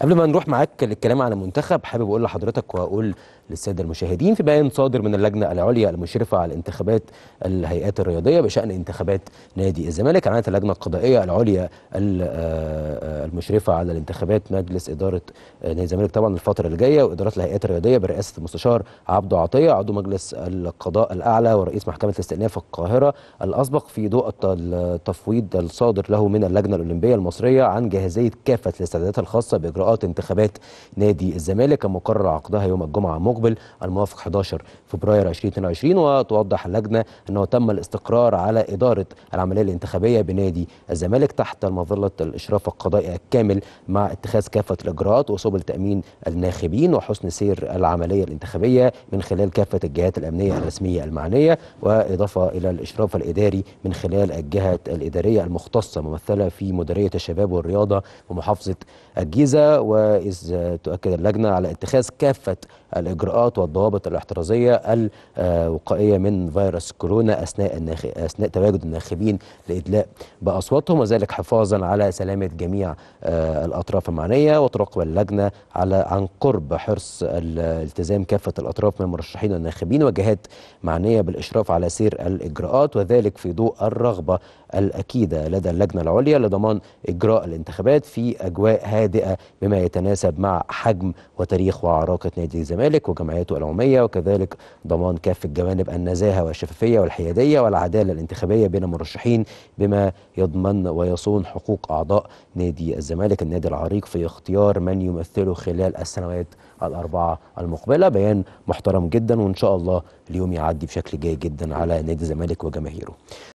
قبل ما نروح معاك للكلام على المنتخب حابب اقول لحضرتك واقول للساده المشاهدين في بيان صادر من اللجنه العليا المشرفه على انتخابات الهيئات الرياضيه بشان انتخابات نادي الزمالك اعلنت اللجنه القضائيه العليا آه، المشرفه على الانتخابات مجلس اداره نادي الزمالك طبعا الفتره اللي جايه وادارات الهيئات الرياضيه برئاسه المستشار عبده عطيه عضو مجلس القضاء الاعلى ورئيس محكمه الاستئناف القاهره الاسبق في ضوء التفويض الصادر له من اللجنه الاولمبيه المصريه عن جاهزيه كافه الاستعدادات الخاصه باجراء اجراءات انتخابات نادي الزمالك المقرر عقدها يوم الجمعه المقبل الموافق 11 فبراير 2022 وتوضح اللجنه انه تم الاستقرار على اداره العمليه الانتخابيه بنادي الزمالك تحت مظله الاشراف القضائي الكامل مع اتخاذ كافه الاجراءات وسبل تامين الناخبين وحسن سير العمليه الانتخابيه من خلال كافه الجهات الامنيه الرسميه المعنيه واضافه الى الاشراف الاداري من خلال الجهه الاداريه المختصه ممثله في مديريه الشباب والرياضه ومحافظه الجيزه وإذ تؤكد اللجنة على اتخاذ كافة الإجراءات والضوابط الاحترازية الوقائية من فيروس كورونا أثناء الناخ... أثناء تواجد الناخبين لإدلاء بأصواتهم وذلك حفاظا على سلامة جميع آه، الأطراف المعنية وتراقب اللجنة على عن قرب حرص الالتزام كافة الأطراف من المرشحين والناخبين وجهات معنية بالإشراف على سير الإجراءات وذلك في ضوء الرغبة الأكيدة لدى اللجنة العليا لضمان إجراء الانتخابات في أجواء هادئة بما بما يتناسب مع حجم وتاريخ وعراقة نادي الزمالك وجمعيته العمومية وكذلك ضمان كافة جوانب النزاهة والشفافية والحيادية والعدالة الانتخابية بين المرشحين بما يضمن ويصون حقوق أعضاء نادي الزمالك النادي العريق في اختيار من يمثله خلال السنوات الأربعة المقبلة بيان محترم جدا وإن شاء الله اليوم يعدي بشكل جيد جدا على نادي الزمالك وجماهيره